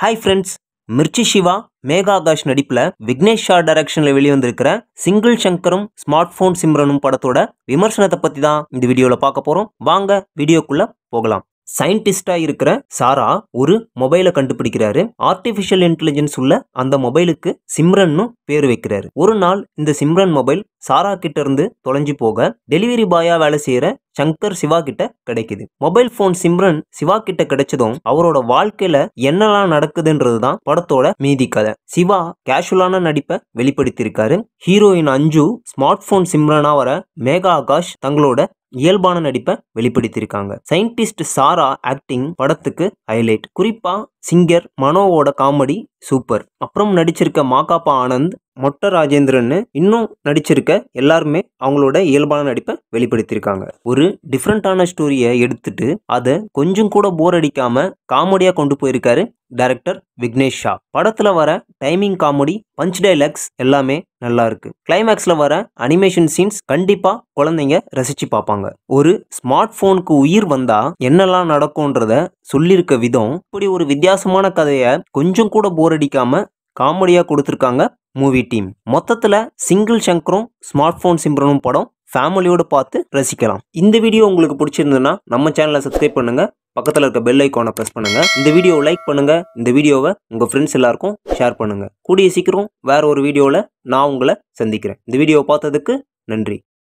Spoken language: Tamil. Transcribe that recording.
ஹாய் ஃப்ரெண்ட்ஸ் மிர்ச்சி சிவா மேகாகாஷ் நடிப்பில் விக்னேஷ் ஷா டைரக்ஷனில் வெளிவந்திருக்கிற சிங்கிள் சங்கரும் ஸ்மார்ட் ஃபோன் சிம்ரனும் படத்தோட விமர்சனத்தை பற்றி தான் இந்த வீடியோவில் பார்க்க போகிறோம் வாங்க வீடியோக்குள்ளே போகலாம் சயின்டிஸ்டாக இருக்கிற சாரா ஒரு மொபைலை கண்டுபிடிக்கிறாரு ஆர்டிஃபிஷியல் இன்டெலிஜென்ஸ் உள்ள அந்த மொபைலுக்கு சிம்ரன் பேர் வைக்கிறாரு ஒரு நாள் இந்த சிம்ரன் மொபைல் சாரா கிட்ட இருந்து தொலைஞ்சு போக டெலிவரி பாயா வேலை செய்யற சங்கர் சிவா கிட்ட கிடைக்குது மொபைல் போன் சிம்ரன் சிவா கிட்ட கிடைச்சதும் அவரோட வாழ்க்கையில என்னெல்லாம் நடக்குதுன்றது தான் படத்தோட மீதி கதை சிவா கேஷுவலான நடிப்பை வெளிப்படுத்தியிருக்காரு ஹீரோயின் அஞ்சு ஸ்மார்ட் போன் சிம்ரனா வர மேகா ஆகாஷ் தங்களோட இயல்பான நடிப்பை வெளிப்படுத்தியிருக்காங்க சயின்டிஸ்ட் சாரா ஆக்டிங் படத்துக்கு ஹைலைட் குறிப்பா சிங்கர் மனோவோட காமெடி சூப்பர் அப்புறம் நடிச்சிருக்க மாகாப்பா ஆனந்த் மொட்டை ராஜேந்திரன்னு இன்னும் நடிச்சிருக்க எல்லாருமே அவங்களோட இயல்பான நடிப்பை வெளிப்படுத்தியிருக்காங்க ஒரு டிஃப்ரெண்ட்டான ஸ்டோரியை எடுத்துட்டு அதை கொஞ்சம் கூட போர் அடிக்காம காமெடியா கொண்டு போயிருக்காரு டைரக்டர் விக்னேஷ் ஷா படத்துல வர டைமிங் காமெடி பஞ்ச் டைலாக்ஸ் எல்லாமே நல்லா இருக்கு கிளைமேக்ஸ்ல வர அனிமேஷன் சீன்ஸ் கண்டிப்பா குழந்தைங்க ரசிச்சு பார்ப்பாங்க ஒரு ஸ்மார்ட் போனுக்கு உயிர் வந்தா என்னெல்லாம் நடக்கும்ன்றத சொல்லியிருக்க விதம் இப்படி ஒரு வித்தியாசமான கதையை கொஞ்சம் கூட போர் அடிக்காம காமெடியாக கொடுத்துருக்காங்க மூவி டீம் மொத்தத்தில் சிங்கிள் சங்கரும் ஸ்மார்ட் ஃபோன் சிம்ரனும் படம் ஃபேமிலியோடு பார்த்து ரசிக்கலாம் இந்த வீடியோ உங்களுக்கு பிடிச்சிருந்ததுன்னா நம்ம சேனலை சப்ஸ்கிரைப் பண்ணுங்கள் பக்கத்தில் இருக்க பெல் ஐக்கானை ப்ரெஸ் பண்ணுங்கள் இந்த வீடியோவை லைக் பண்ணுங்கள் இந்த வீடியோவை உங்கள் ஃப்ரெண்ட்ஸ் எல்லாருக்கும் ஷேர் பண்ணுங்கள் கூடிய சீக்கிரம் வேறு ஒரு வீடியோவில் நான் உங்களை சந்திக்கிறேன் இந்த வீடியோவை பார்த்ததுக்கு நன்றி